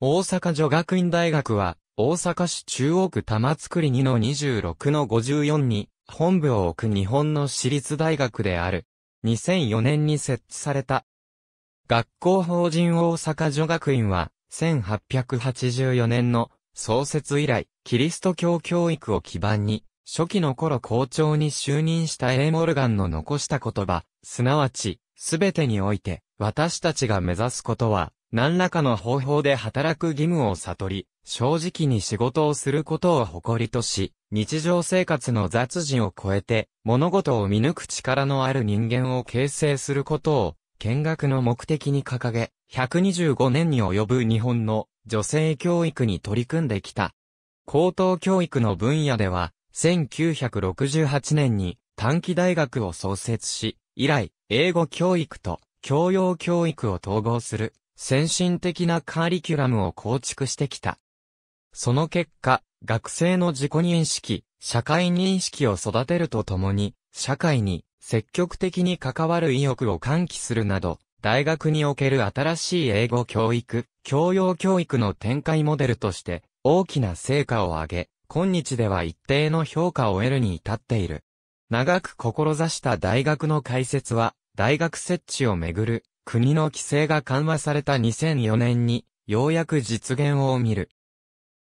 大阪女学院大学は、大阪市中央区玉造2の26の54に、本部を置く日本の私立大学である。2004年に設置された。学校法人大阪女学院は、1884年の創設以来、キリスト教教育を基盤に、初期の頃校長に就任したエーモルガンの残した言葉、すなわち、すべてにおいて、私たちが目指すことは、何らかの方法で働く義務を悟り、正直に仕事をすることを誇りとし、日常生活の雑事を超えて、物事を見抜く力のある人間を形成することを、見学の目的に掲げ、125年に及ぶ日本の女性教育に取り組んできた。高等教育の分野では、1968年に短期大学を創設し、以来、英語教育と教養教育を統合する先進的なカリキュラムを構築してきた。その結果、学生の自己認識、社会認識を育てるとともに、社会に積極的に関わる意欲を喚起するなど、大学における新しい英語教育、教養教育の展開モデルとして大きな成果を上げ、今日では一定の評価を得るに至っている。長く志した大学の開設は、大学設置をめぐる国の規制が緩和された2004年に、ようやく実現を見る。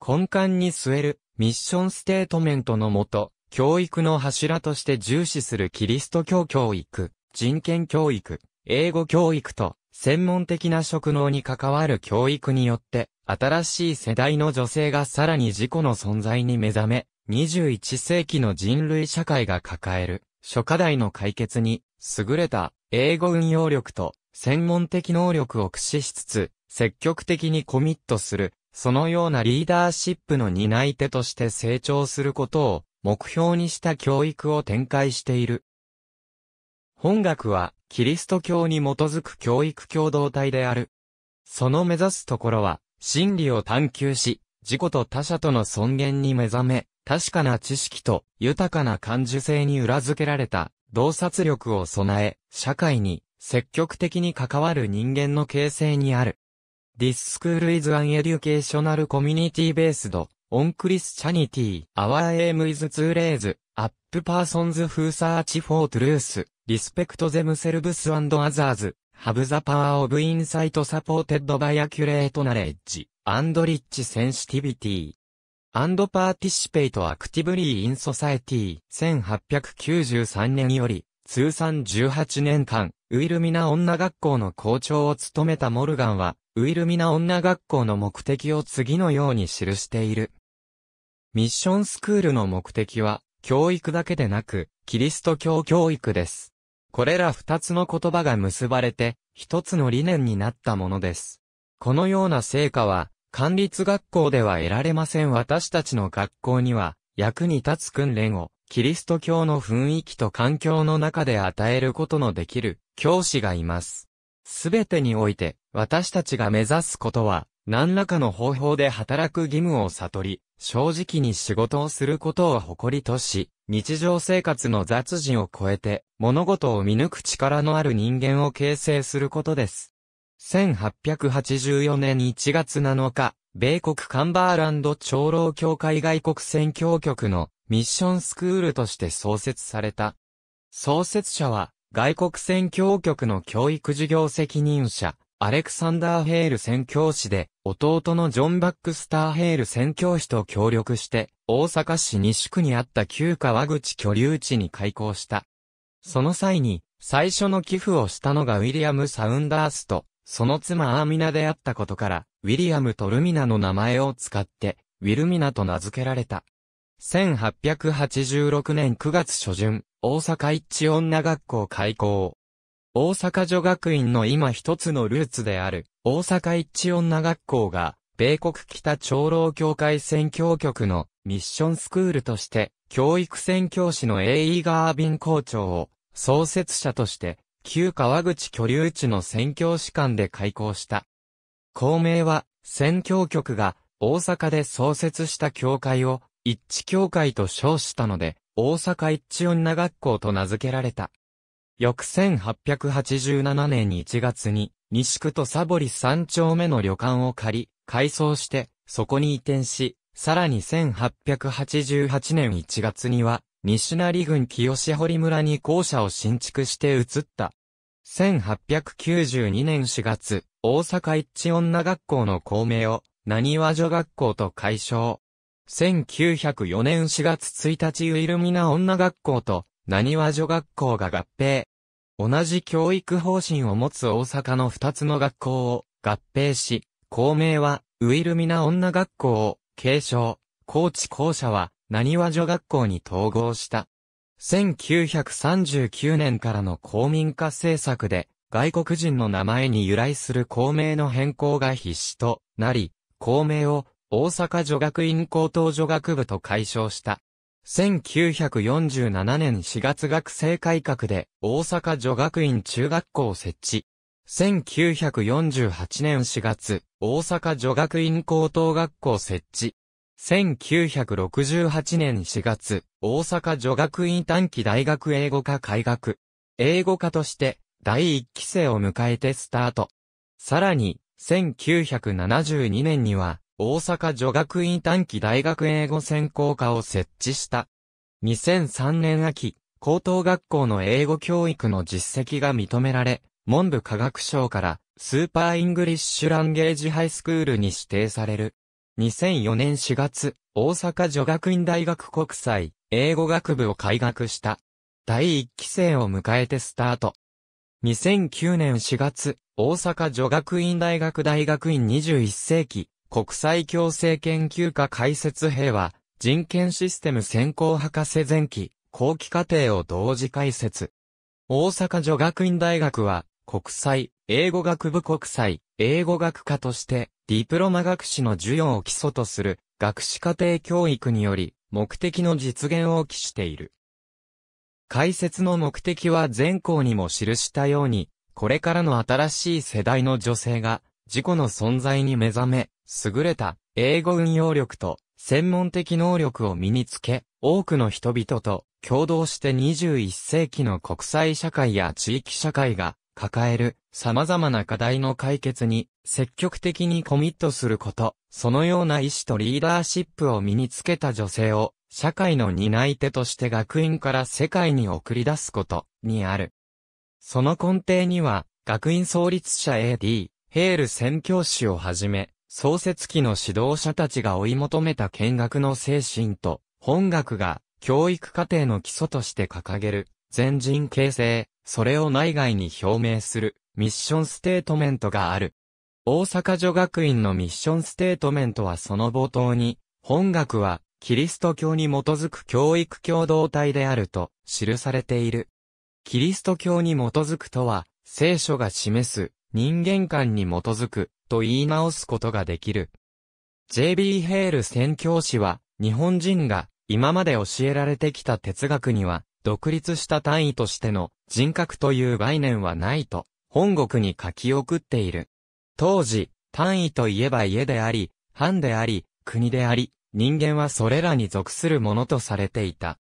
根幹に据える、ミッションステートメントのもと、教育の柱として重視するキリスト教教育、人権教育、英語教育と、専門的な職能に関わる教育によって、新しい世代の女性がさらに自己の存在に目覚め、21世紀の人類社会が抱える、諸課題の解決に、優れた英語運用力と専門的能力を駆使しつつ、積極的にコミットする、そのようなリーダーシップの担い手として成長することを目標にした教育を展開している。本学は、キリスト教に基づく教育共同体である。その目指すところは、真理を探求し、自己と他者との尊厳に目覚め、確かな知識と豊かな感受性に裏付けられた洞察力を備え、社会に積極的に関わる人間の形成にある。This school is an educational community based on Christianity. Our aim is to raise up persons who search for truth, respect themselves and others, have the power of insight supported by accurate knowledge and rich sensitivity. and participate actively in society 1893年より通算18年間ウィルミナ女学校の校長を務めたモルガンは、ウィルミナ女学校の目的を次のように記している。ミッションスクールの目的は、教育だけでなく、キリスト教教育です。これら二つの言葉が結ばれて、一つの理念になったものです。このような成果は、管理学校では得られません私たちの学校には、役に立つ訓練を、キリスト教の雰囲気と環境の中で与えることのできる教師がいます。すべてにおいて、私たちが目指すことは、何らかの方法で働く義務を悟り、正直に仕事をすることを誇りとし、日常生活の雑事を超えて、物事を見抜く力のある人間を形成することです。1884年1月7日、米国カンバーランド長老協会外国宣教局のミッションスクールとして創設された。創設者は、外国宣教局の教育事業責任者、アレクサンダー・ヘール宣教師で、弟のジョン・バックスター・ヘール宣教師と協力して、大阪市西区にあった旧川口居留地に開校した。その際に、最初の寄付をしたのがウィリアム・サウンダースと、その妻アーミナであったことから、ウィリアムとルミナの名前を使って、ウィルミナと名付けられた。1886年9月初旬、大阪一女学校開校。大阪女学院の今一つのルーツである、大阪一女学校が、米国北長老協会宣教局のミッションスクールとして、教育宣教師の A.E. ガービン校長を創設者として、旧川口居留地の宣教師官で開校した。校名は、宣教局が大阪で創設した教会を一致協会と称したので、大阪一致女学校と名付けられた。翌1887年1月に、西区とサボリ3丁目の旅館を借り、改装して、そこに移転し、さらに1888年1月には、西成郡清堀村に校舎を新築して移った。1892年4月、大阪一致女学校の校名を、何和女学校と解消。1904年4月1日ウィルミナ女学校と、何和女学校が合併。同じ教育方針を持つ大阪の2つの学校を合併し、校名は、ウィルミナ女学校を、継承、高知校舎は、何和女学校に統合した。1939年からの公民化政策で、外国人の名前に由来する校名の変更が必至となり、校名を大阪女学院高等女学部と解消した。1947年4月学生改革で大阪女学院中学校設置。1948年4月、大阪女学院高等学校設置。1968年4月、大阪女学院短期大学英語科開学。英語科として第1期生を迎えてスタート。さらに、1972年には大阪女学院短期大学英語専攻科を設置した。2003年秋、高等学校の英語教育の実績が認められ、文部科学省からスーパーイングリッシュランゲージハイスクールに指定される。2004年4月、大阪女学院大学国際英語学部を開学した。第1期生を迎えてスタート。2009年4月、大阪女学院大学大学院21世紀国際共生研究科解説兵は、人権システム専攻博士前期、後期課程を同時解説。大阪女学院大学は、国際、英語学部国際、英語学科として、ディプロマ学士の授与を基礎とする、学士課程教育により、目的の実現を期している。解説の目的は前項にも記したように、これからの新しい世代の女性が、自己の存在に目覚め、優れた英語運用力と専門的能力を身につけ、多くの人々と共同して21世紀の国際社会や地域社会が抱える様々な課題の解決に積極的にコミットすること、そのような意志とリーダーシップを身につけた女性を社会の担い手として学院から世界に送り出すことにある。その根底には学院創立者 AD、ヘール宣教師をはじめ、創設期の指導者たちが追い求めた見学の精神と、本学が教育課程の基礎として掲げる、全人形成、それを内外に表明する、ミッションステートメントがある。大阪女学院のミッションステートメントはその冒頭に、本学は、キリスト教に基づく教育共同体であると、記されている。キリスト教に基づくとは、聖書が示す、人間観に基づく、と言い直すことができる。J.B. ヘール宣教師は、日本人が今まで教えられてきた哲学には、独立した単位としての人格という概念はないと、本国に書き送っている。当時、単位といえば家であり、藩であり、国であり、人間はそれらに属するものとされていた。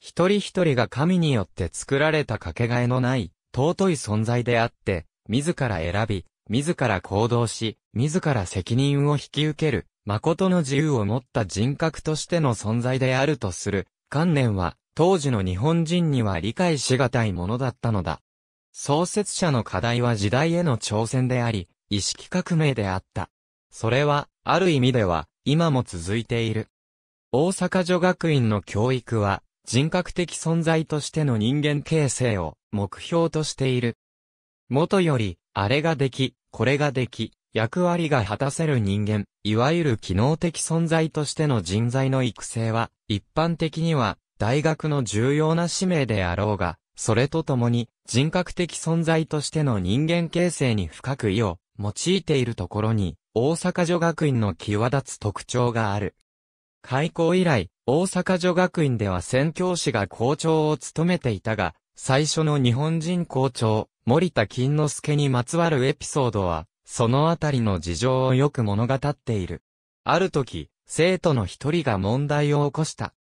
一人一人が神によって作られたかけがえのない、尊い存在であって、自ら選び、自ら行動し、自ら責任を引き受ける、誠の自由を持った人格としての存在であるとする、観念は、当時の日本人には理解しがたいものだったのだ。創設者の課題は時代への挑戦であり、意識革命であった。それは、ある意味では、今も続いている。大阪女学院の教育は、人格的存在としての人間形成を目標としている。元より、あれができ、これができ、役割が果たせる人間、いわゆる機能的存在としての人材の育成は、一般的には、大学の重要な使命であろうが、それとともに、人格的存在としての人間形成に深く意を用いているところに、大阪女学院の際立つ特徴がある。開校以来、大阪女学院では宣教師が校長を務めていたが、最初の日本人校長、森田金之助にまつわるエピソードは、そのあたりの事情をよく物語っている。ある時、生徒の一人が問題を起こした。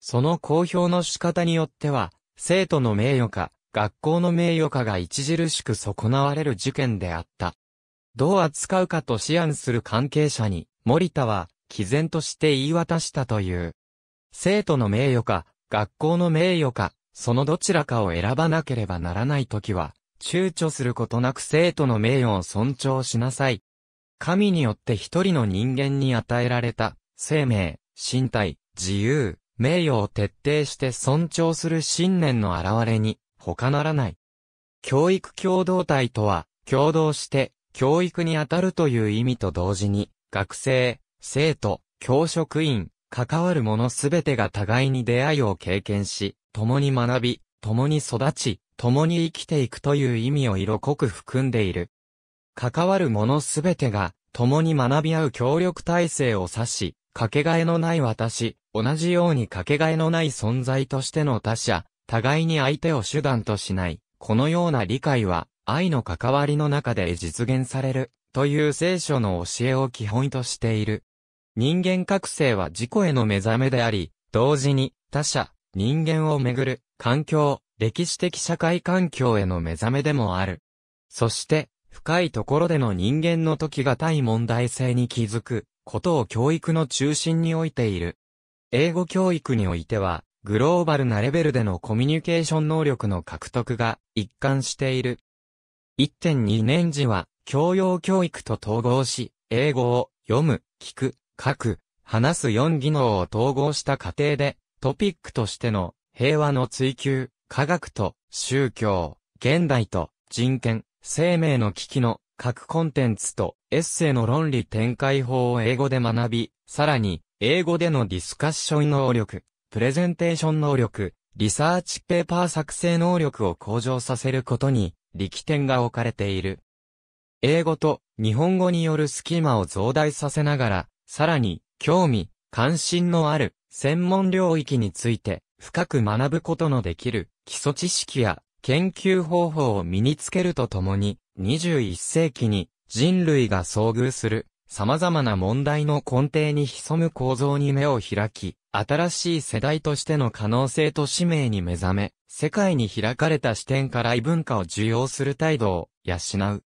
その公表の仕方によっては、生徒の名誉か、学校の名誉かが著しく損なわれる事件であった。どう扱うかと思案する関係者に、森田は、毅然として言い渡したという。生徒の名誉か、学校の名誉か、そのどちらかを選ばなければならないときは、躊躇することなく生徒の名誉を尊重しなさい。神によって一人の人間に与えられた、生命、身体、自由、名誉を徹底して尊重する信念の現れに、他ならない。教育共同体とは、共同して、教育に当たるという意味と同時に、学生、生徒、教職員、関わる者すべてが互いに出会いを経験し、共に学び、共に育ち、共に生きていくという意味を色濃く含んでいる。関わる者すべてが、共に学び合う協力体制を指し、かけがえのない私、同じようにかけがえのない存在としての他者、互いに相手を手段としない。このような理解は、愛の関わりの中で実現される、という聖書の教えを基本としている。人間覚醒は自己への目覚めであり、同時に、他者、人間をめぐる、環境、歴史的社会環境への目覚めでもある。そして、深いところでの人間の時がい問題性に気づくことを教育の中心に置いている。英語教育においては、グローバルなレベルでのコミュニケーション能力の獲得が一貫している。1.2年時は、教養教育と統合し、英語を読む、聞く、書く、話す4技能を統合した過程で、トピックとしての平和の追求、科学と宗教、現代と人権、生命の危機の各コンテンツとエッセイの論理展開法を英語で学び、さらに英語でのディスカッション能力、プレゼンテーション能力、リサーチペーパー作成能力を向上させることに力点が置かれている。英語と日本語によるスキーマを増大させながら、さらに興味、関心のある専門領域について深く学ぶことのできる基礎知識や研究方法を身につけるとともに、21世紀に人類が遭遇する様々な問題の根底に潜む構造に目を開き、新しい世代としての可能性と使命に目覚め、世界に開かれた視点から異文化を受容する態度を養う。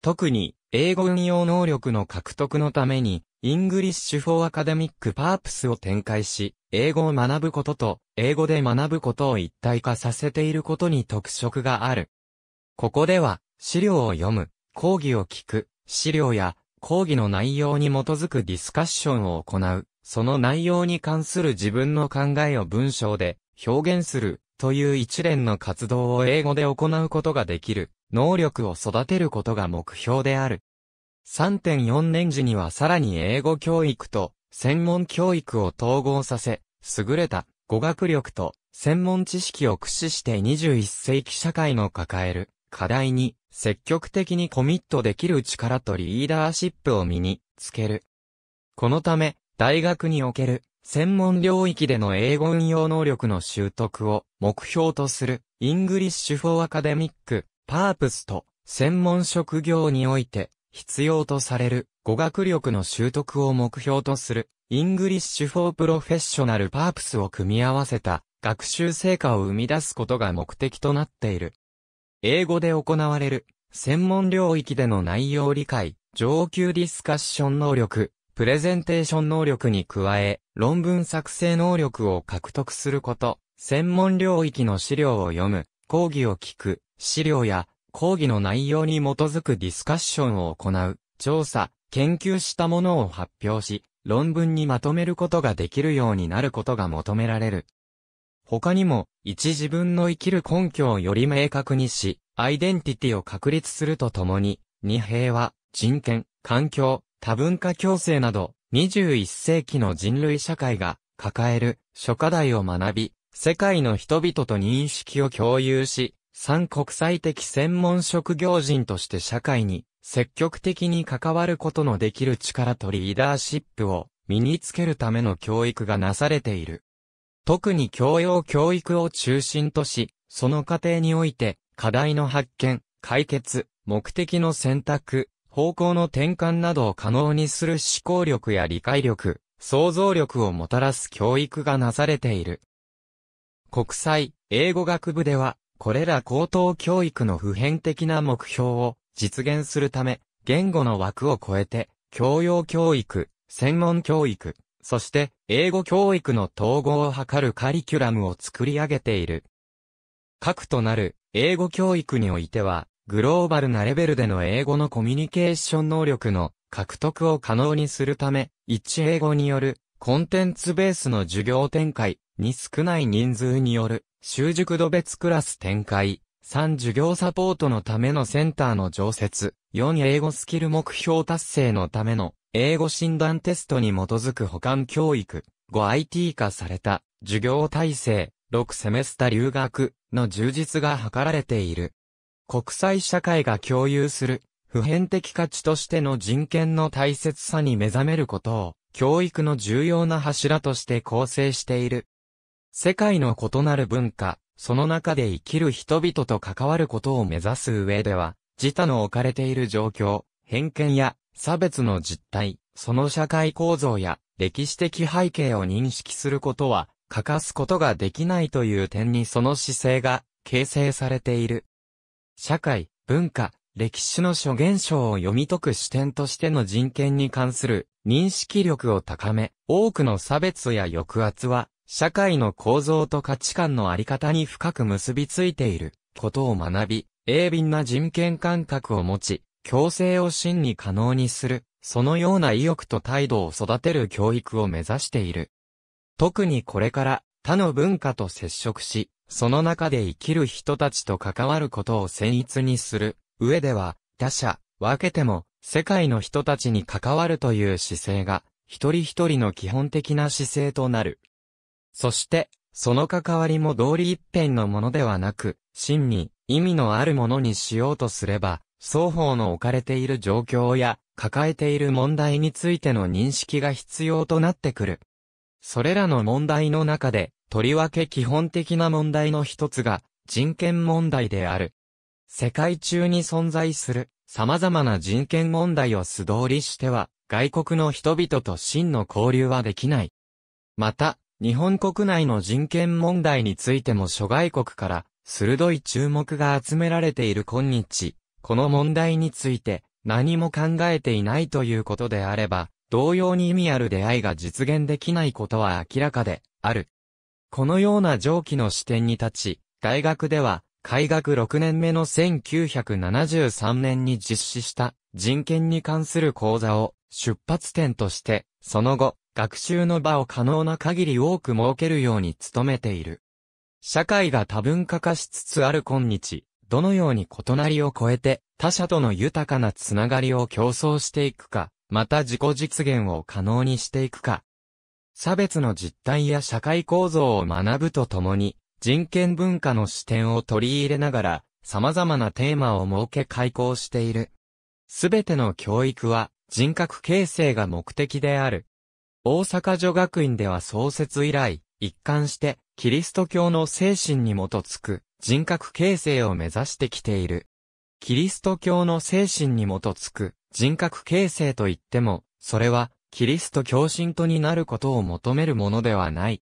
特に、英語運用能力の獲得のために、イングリッシュ・フォー・アカデミック・パープスを展開し、英語を学ぶことと、英語で学ぶことを一体化させていることに特色がある。ここでは、資料を読む、講義を聞く、資料や講義の内容に基づくディスカッションを行う、その内容に関する自分の考えを文章で表現するという一連の活動を英語で行うことができる。能力を育てることが目標である。3.4年時にはさらに英語教育と専門教育を統合させ、優れた語学力と専門知識を駆使して21世紀社会の抱える課題に積極的にコミットできる力とリーダーシップを身につける。このため、大学における専門領域での英語運用能力の習得を目標とするイングリッシュ・フォー・アカデミックパープスと専門職業において必要とされる語学力の習得を目標とするイングリッシュ・フォー・プロフェッショナル・パープスを組み合わせた学習成果を生み出すことが目的となっている。英語で行われる専門領域での内容理解、上級ディスカッション能力、プレゼンテーション能力に加え、論文作成能力を獲得すること、専門領域の資料を読む、講義を聞く、資料や講義の内容に基づくディスカッションを行う、調査、研究したものを発表し、論文にまとめることができるようになることが求められる。他にも、一自分の生きる根拠をより明確にし、アイデンティティを確立するとともに、二平和、人権、環境、多文化共生など、21世紀の人類社会が抱える諸課題を学び、世界の人々と認識を共有し、産国際的専門職業人として社会に積極的に関わることのできる力とリーダーシップを身につけるための教育がなされている。特に教養教育を中心とし、その過程において課題の発見、解決、目的の選択、方向の転換などを可能にする思考力や理解力、想像力をもたらす教育がなされている。国際英語学部ではこれら高等教育の普遍的な目標を実現するため、言語の枠を超えて、教養教育、専門教育、そして英語教育の統合を図るカリキュラムを作り上げている。核となる英語教育においては、グローバルなレベルでの英語のコミュニケーション能力の獲得を可能にするため、一英語によるコンテンツベースの授業展開に少ない人数による習熟度別クラス展開。3授業サポートのためのセンターの常設。4英語スキル目標達成のための英語診断テストに基づく補完教育。5IT 化された授業体制。6セメスタ留学の充実が図られている。国際社会が共有する普遍的価値としての人権の大切さに目覚めることを教育の重要な柱として構成している。世界の異なる文化、その中で生きる人々と関わることを目指す上では、自他の置かれている状況、偏見や差別の実態、その社会構造や歴史的背景を認識することは欠かすことができないという点にその姿勢が形成されている。社会、文化、歴史の諸現象を読み解く視点としての人権に関する認識力を高め、多くの差別や抑圧は社会の構造と価値観のあり方に深く結びついていることを学び、鋭敏な人権感覚を持ち、共生を真に可能にする、そのような意欲と態度を育てる教育を目指している。特にこれから他の文化と接触し、その中で生きる人たちと関わることを先逸にする上では、他者、分けても世界の人たちに関わるという姿勢が、一人一人の基本的な姿勢となる。そして、その関わりも道理一辺のものではなく、真に意味のあるものにしようとすれば、双方の置かれている状況や抱えている問題についての認識が必要となってくる。それらの問題の中で、とりわけ基本的な問題の一つが人権問題である。世界中に存在する様々な人権問題を素通りしては、外国の人々と真の交流はできない。また、日本国内の人権問題についても諸外国から鋭い注目が集められている今日、この問題について何も考えていないということであれば、同様に意味ある出会いが実現できないことは明らかである。このような上記の視点に立ち、大学では、開学6年目の1973年に実施した人権に関する講座を出発点として、その後、学習の場を可能な限り多く設けるように努めている。社会が多文化化しつつある今日、どのように異なりを超えて他者との豊かなつながりを競争していくか、また自己実現を可能にしていくか。差別の実態や社会構造を学ぶとともに、人権文化の視点を取り入れながら、様々なテーマを設け開講している。すべての教育は人格形成が目的である。大阪女学院では創設以来、一貫して、キリスト教の精神に基づく人格形成を目指してきている。キリスト教の精神に基づく人格形成といっても、それはキリスト教信徒になることを求めるものではない。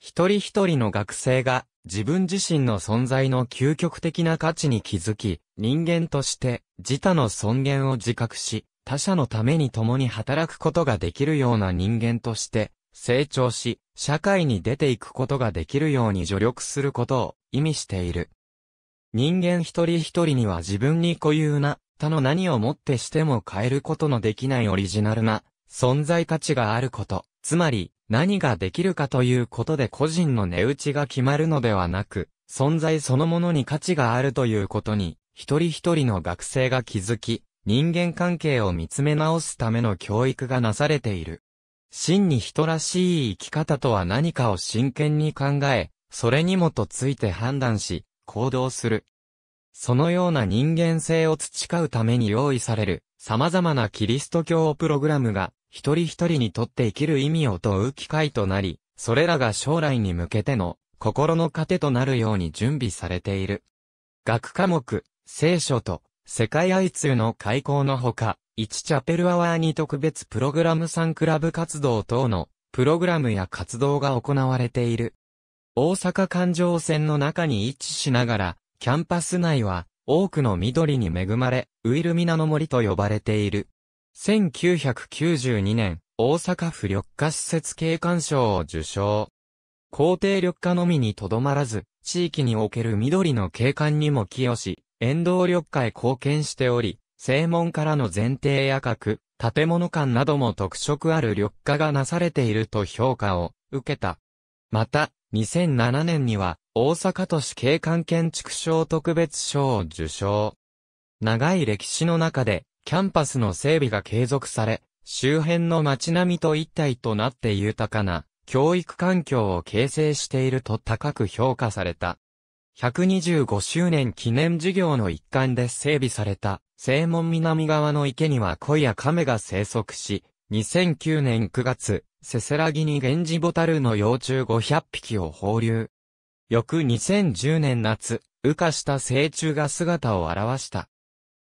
一人一人の学生が自分自身の存在の究極的な価値に気づき、人間として自他の尊厳を自覚し、他者のために共に働くことができるような人間として、成長し、社会に出ていくことができるように助力することを意味している。人間一人一人には自分に固有な、他の何をもってしても変えることのできないオリジナルな存在価値があること、つまり何ができるかということで個人の値打ちが決まるのではなく、存在そのものに価値があるということに、一人一人の学生が気づき、人間関係を見つめ直すための教育がなされている。真に人らしい生き方とは何かを真剣に考え、それにもとついて判断し、行動する。そのような人間性を培うために用意される、様々なキリスト教プログラムが、一人一人にとって生きる意味を問う機会となり、それらが将来に向けての、心の糧となるように準備されている。学科目、聖書と世界愛通の開校のほか、1チャペルアワーに特別プログラム3クラブ活動等のプログラムや活動が行われている。大阪環状線の中に位置しながら、キャンパス内は多くの緑に恵まれ、ウイルミナの森と呼ばれている。1992年、大阪府緑化施設景観賞を受賞。皇帝緑化のみにとどまらず、地域における緑の景観にも寄与し、沿道緑化へ貢献しており、正門からの前提や角、建物間なども特色ある緑化がなされていると評価を受けた。また、2007年には、大阪都市景観建築賞特別賞を受賞。長い歴史の中で、キャンパスの整備が継続され、周辺の街並みと一体となって豊かな、教育環境を形成していると高く評価された。125周年記念事業の一環で整備された、正門南側の池には鯉や亀が生息し、2009年9月、せせらぎにンジボタルの幼虫500匹を放流。翌2010年夏、羽化した成虫が姿を現した。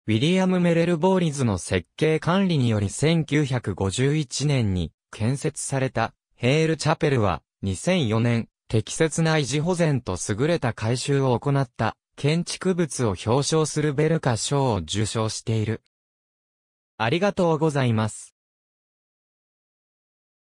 ウィリアム・メレル・ボーリズの設計管理により1951年に建設されたヘール・チャペルは2004年適切な維持保全と優れた改修を行った建築物を表彰するベルカ賞を受賞している。ありがとうございます。